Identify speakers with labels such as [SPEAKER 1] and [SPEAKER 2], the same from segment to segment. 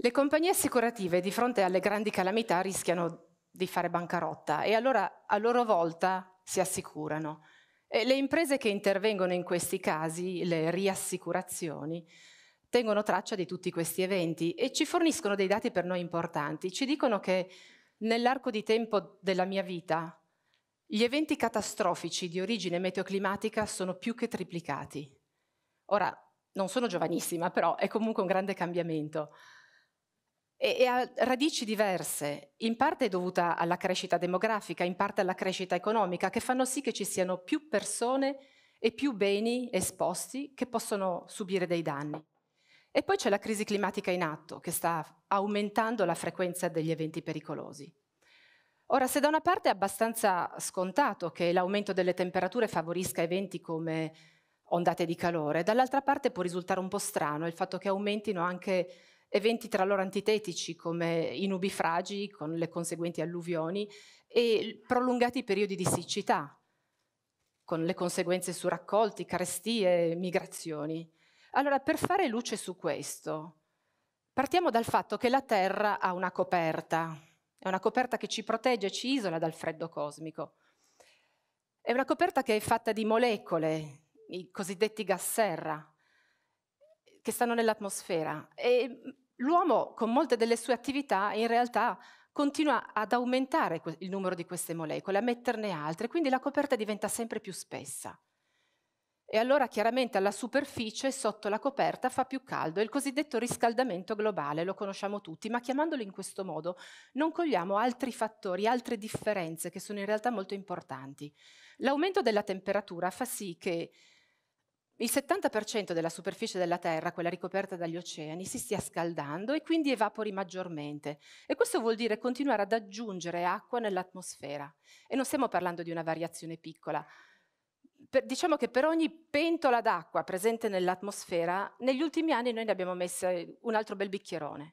[SPEAKER 1] Le compagnie assicurative di fronte alle grandi calamità rischiano di fare bancarotta e allora a loro volta si assicurano. E le imprese che intervengono in questi casi, le riassicurazioni, tengono traccia di tutti questi eventi e ci forniscono dei dati per noi importanti. Ci dicono che nell'arco di tempo della mia vita gli eventi catastrofici di origine meteoclimatica sono più che triplicati. Ora, non sono giovanissima, però è comunque un grande cambiamento e, ha radici diverse, in parte è dovuta alla crescita demografica, in parte alla crescita economica, che fanno sì che ci siano più persone e più beni esposti che possono subire dei danni. E poi c'è la crisi climatica in atto, che sta aumentando la frequenza degli eventi pericolosi. Ora, se da una parte è abbastanza scontato che l'aumento delle temperature favorisca eventi come ondate di calore, dall'altra parte può risultare un po' strano il fatto che aumentino anche eventi tra loro antitetici come i nubifragi con le conseguenti alluvioni e prolungati periodi di siccità con le conseguenze su raccolti, carestie, migrazioni. Allora, per fare luce su questo, partiamo dal fatto che la Terra ha una coperta, è una coperta che ci protegge, ci isola dal freddo cosmico. È una coperta che è fatta di molecole, i cosiddetti gas serra, che stanno nell'atmosfera. E mm, l'uomo con molte delle sue attività in realtà continua ad aumentare il numero di queste molecole, a metterne altre, quindi la coperta diventa sempre più spessa. E allora chiaramente alla superficie, sotto la coperta, fa più caldo, è il cosiddetto riscaldamento globale, lo conosciamo tutti, ma chiamandolo in questo modo non cogliamo altri fattori, altre differenze che sono in realtà molto importanti. L'aumento della temperatura fa sì che il 70% della superficie della Terra, quella ricoperta dagli oceani, si stia scaldando e quindi evapori maggiormente. E questo vuol dire continuare ad aggiungere acqua nell'atmosfera. E non stiamo parlando di una variazione piccola. Per, diciamo che per ogni pentola d'acqua presente nell'atmosfera, negli ultimi anni noi ne abbiamo messo un altro bel bicchierone.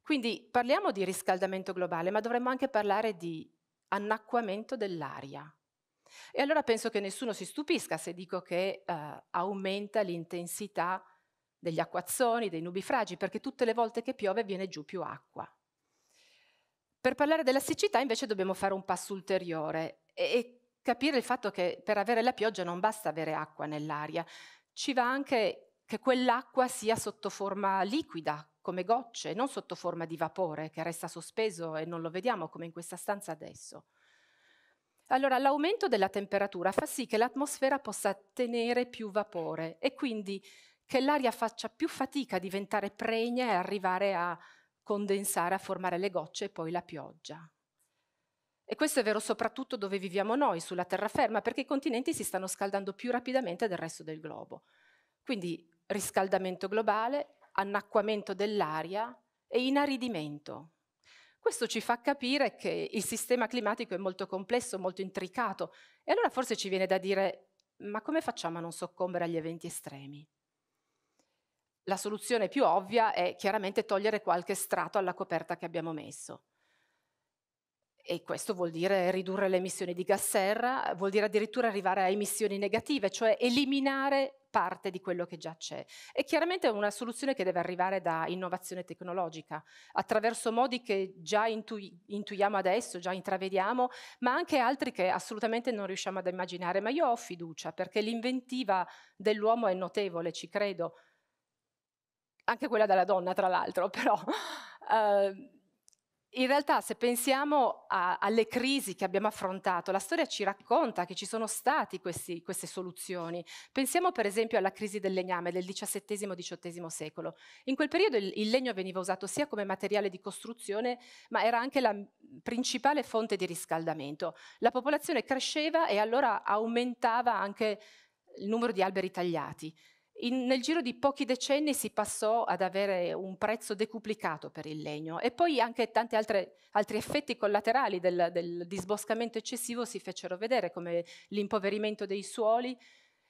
[SPEAKER 1] Quindi parliamo di riscaldamento globale, ma dovremmo anche parlare di annacquamento dell'aria. E allora penso che nessuno si stupisca se dico che eh, aumenta l'intensità degli acquazzoni, dei nubifragi, perché tutte le volte che piove viene giù più acqua. Per parlare della siccità invece dobbiamo fare un passo ulteriore e, e capire il fatto che per avere la pioggia non basta avere acqua nell'aria, ci va anche che quell'acqua sia sotto forma liquida, come gocce, non sotto forma di vapore che resta sospeso e non lo vediamo come in questa stanza adesso. Allora, l'aumento della temperatura fa sì che l'atmosfera possa tenere più vapore e quindi che l'aria faccia più fatica a diventare pregna e arrivare a condensare, a formare le gocce e poi la pioggia. E questo è vero soprattutto dove viviamo noi, sulla terraferma, perché i continenti si stanno scaldando più rapidamente del resto del globo. Quindi riscaldamento globale, annacquamento dell'aria e inaridimento. Questo ci fa capire che il sistema climatico è molto complesso, molto intricato e allora forse ci viene da dire ma come facciamo a non soccombere agli eventi estremi? La soluzione più ovvia è chiaramente togliere qualche strato alla coperta che abbiamo messo e questo vuol dire ridurre le emissioni di gas serra, vuol dire addirittura arrivare a emissioni negative, cioè eliminare parte di quello che già c'è. E chiaramente è una soluzione che deve arrivare da innovazione tecnologica, attraverso modi che già intui- intuiamo adesso, già intravediamo, ma anche altri che assolutamente non riusciamo ad immaginare. Ma io ho fiducia perché l'inventiva dell'uomo è notevole, ci credo. Anche quella della donna, tra l'altro, però. Uh, in realtà se pensiamo a, alle crisi che abbiamo affrontato, la storia ci racconta che ci sono state queste soluzioni. Pensiamo per esempio alla crisi del legname del XVII-XVIII secolo. In quel periodo il, il, legno veniva usato sia come materiale di costruzione, ma era anche la principale fonte di riscaldamento. La popolazione cresceva e allora aumentava anche il numero di alberi tagliati. In, nel giro di pochi decenni si passò ad avere un prezzo decuplicato per il legno e poi anche tanti altre, altri effetti collaterali del, del, disboscamento eccessivo si fecero vedere, come l'impoverimento dei suoli,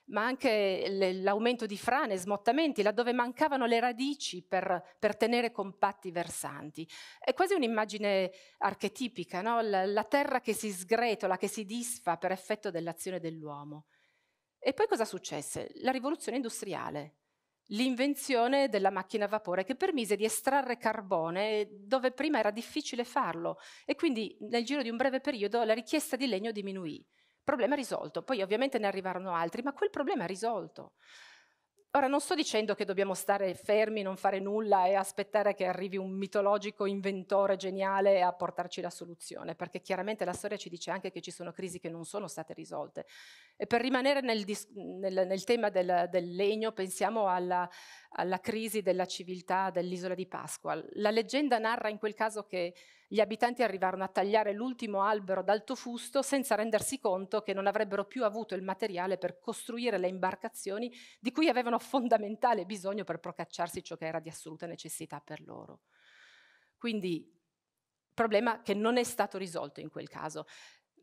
[SPEAKER 1] ma anche l'aumento di frane, smottamenti, laddove mancavano le radici per, per tenere compatti i versanti. È quasi un'immagine archetipica, no? la, la terra che si sgretola, che si disfa per effetto dell'azione dell'uomo. E poi cosa successe? La rivoluzione industriale, l'invenzione della macchina a vapore che permise di estrarre carbone dove prima era difficile farlo e quindi nel giro di un breve periodo la richiesta di legno diminuì. Problema risolto, poi ovviamente ne arrivarono altri, ma quel problema è risolto. Ora non sto dicendo che dobbiamo stare fermi, non fare nulla e aspettare che arrivi un mitologico inventore geniale a portarci la soluzione, perché chiaramente la storia ci dice anche che ci sono crisi che non sono state risolte. E per rimanere nel, nel, nel tema del, del, legno, pensiamo alla, alla crisi della civiltà dell'isola di Pasqua. La leggenda narra in quel caso che gli abitanti arrivarono a tagliare l'ultimo albero d'alto fusto senza rendersi conto che non avrebbero più avuto il materiale per costruire le imbarcazioni di cui avevano fondamentale bisogno per procacciarsi ciò che era di assoluta necessità per loro. Quindi problema che non è stato risolto in quel caso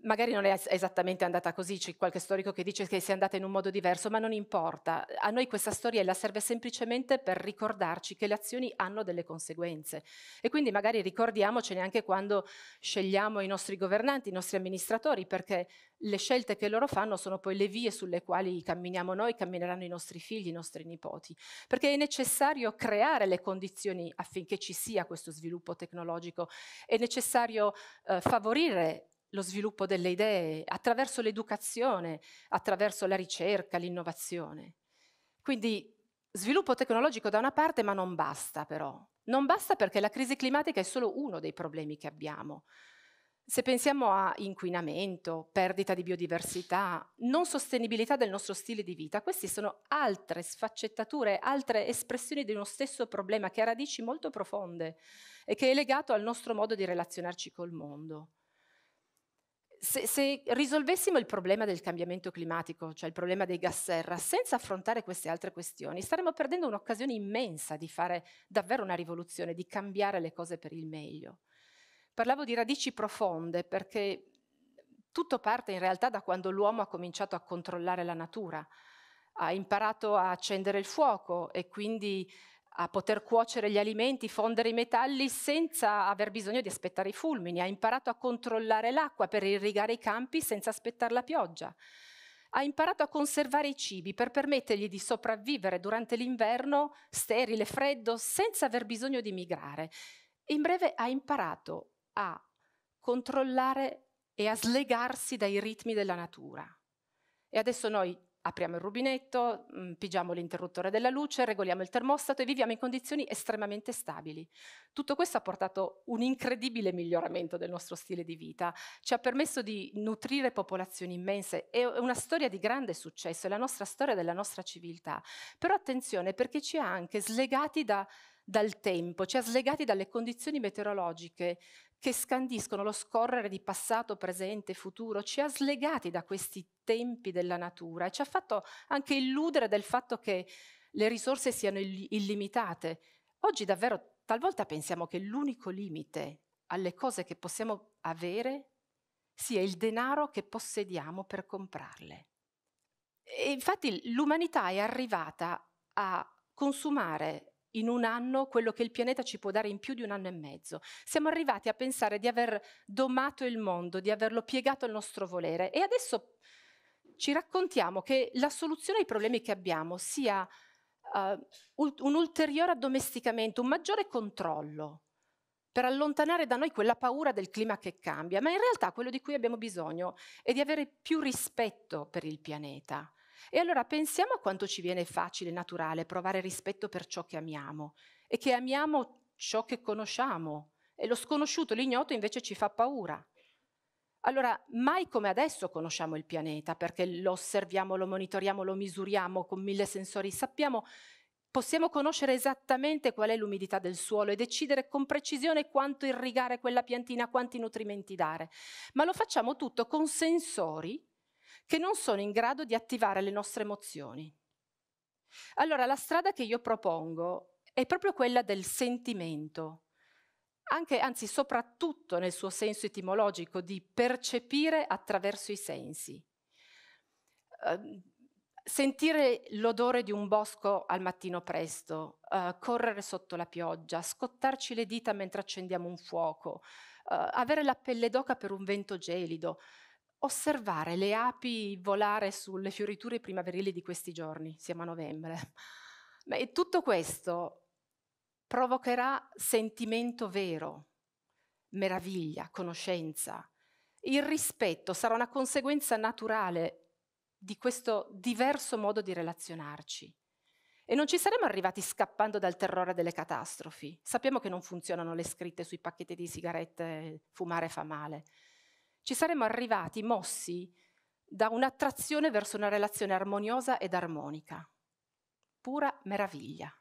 [SPEAKER 1] magari non è esattamente andata così, c'è qualche storico che dice che sia andata in un modo diverso, ma non importa. A noi questa storiella serve semplicemente per ricordarci che le azioni hanno delle conseguenze e quindi magari ricordiamocene anche quando scegliamo i nostri governanti, i nostri amministratori, perché le scelte che loro fanno sono poi le vie sulle quali camminiamo noi, cammineranno i nostri figli, i nostri nipoti, perché è necessario creare le condizioni affinché ci sia questo sviluppo tecnologico, è necessario eh, favorire lo sviluppo delle idee, attraverso l'educazione, attraverso la ricerca, l'innovazione. Quindi sviluppo tecnologico da una parte, ma non basta però. Non basta perché la crisi climatica è solo uno dei problemi che abbiamo. Se pensiamo a inquinamento, perdita di biodiversità, non sostenibilità del nostro stile di vita, queste sono altre sfaccettature, altre espressioni di uno stesso problema che ha radici molto profonde e che è legato al nostro modo di relazionarci col mondo se, se, risolvessimo il problema del cambiamento climatico, cioè il problema dei gas serra, senza affrontare queste altre questioni, staremmo perdendo un'occasione immensa di fare davvero una rivoluzione, di cambiare le cose per il meglio. Parlavo di radici profonde perché tutto parte in realtà da quando l'uomo ha cominciato a controllare la natura, ha imparato a accendere il fuoco e quindi a poter cuocere gli alimenti, fondere i metalli senza aver bisogno di aspettare i fulmini, ha imparato a controllare l'acqua per irrigare i campi senza aspettare la pioggia, ha imparato a conservare i cibi per permettergli di sopravvivere durante l'inverno sterile, freddo, senza aver bisogno di migrare. In breve ha imparato a controllare e a slegarsi dai ritmi della natura. E adesso noi apriamo il rubinetto, mm, pigiamo l'interruttore della luce, regoliamo il termostato e viviamo in condizioni estremamente stabili. Tutto questo ha portato un incredibile miglioramento del nostro stile di vita, ci ha permesso di nutrire popolazioni immense, è una storia di grande successo, è la nostra storia della nostra civiltà. Però attenzione perché ci ha anche slegati da dal tempo, cioè slegati dalle condizioni meteorologiche che scandiscono lo scorrere di passato, presente, futuro, ci ha slegati da questi tempi della natura e ci ha fatto anche illudere del fatto che le risorse siano ill- illimitate. Oggi davvero talvolta pensiamo che l'unico limite alle cose che possiamo avere sia il denaro che possediamo per comprarle. E infatti l'umanità è arrivata a consumare in un anno quello che il pianeta ci può dare in più di un anno e mezzo. Siamo arrivati a pensare di aver domato il mondo, di averlo piegato al nostro volere e adesso ci raccontiamo che la soluzione ai problemi che abbiamo sia uh, un ulteriore addomesticamento, un maggiore controllo per allontanare da noi quella paura del clima che cambia, ma in realtà quello di cui abbiamo bisogno è di avere più rispetto per il pianeta e allora pensiamo a quanto ci viene facile e naturale provare rispetto per ciò che amiamo e che amiamo ciò che conosciamo e lo sconosciuto, l'ignoto invece ci fa paura. Allora, mai come adesso conosciamo il pianeta perché lo osserviamo, lo monitoriamo, lo misuriamo con mille sensori, sappiamo Possiamo conoscere esattamente qual è l'umidità del suolo e decidere con precisione quanto irrigare quella piantina, quanti nutrimenti dare, ma lo facciamo tutto con sensori che non sono in grado di attivare le nostre emozioni. Allora la strada che io propongo è proprio quella del sentimento, anche, anzi soprattutto nel suo senso etimologico di percepire attraverso i sensi. Ehm, sentire l'odore di un bosco al mattino presto, eh, correre sotto la pioggia, scottarci le dita mentre accendiamo un fuoco, eh, avere la pelle d'oca per un vento gelido, osservare le api volare sulle fioriture primaverili di questi giorni, siamo a novembre. Ma tutto questo provocherà sentimento vero, meraviglia, conoscenza. Il rispetto sarà una conseguenza naturale di questo diverso modo di relazionarci. E non ci saremmo arrivati scappando dal terrore delle catastrofi. Sappiamo che non funzionano le scritte sui pacchetti di sigarette, fumare fa male ci saremmo arrivati mossi da un'attrazione verso una relazione armoniosa ed armonica. Pura meraviglia.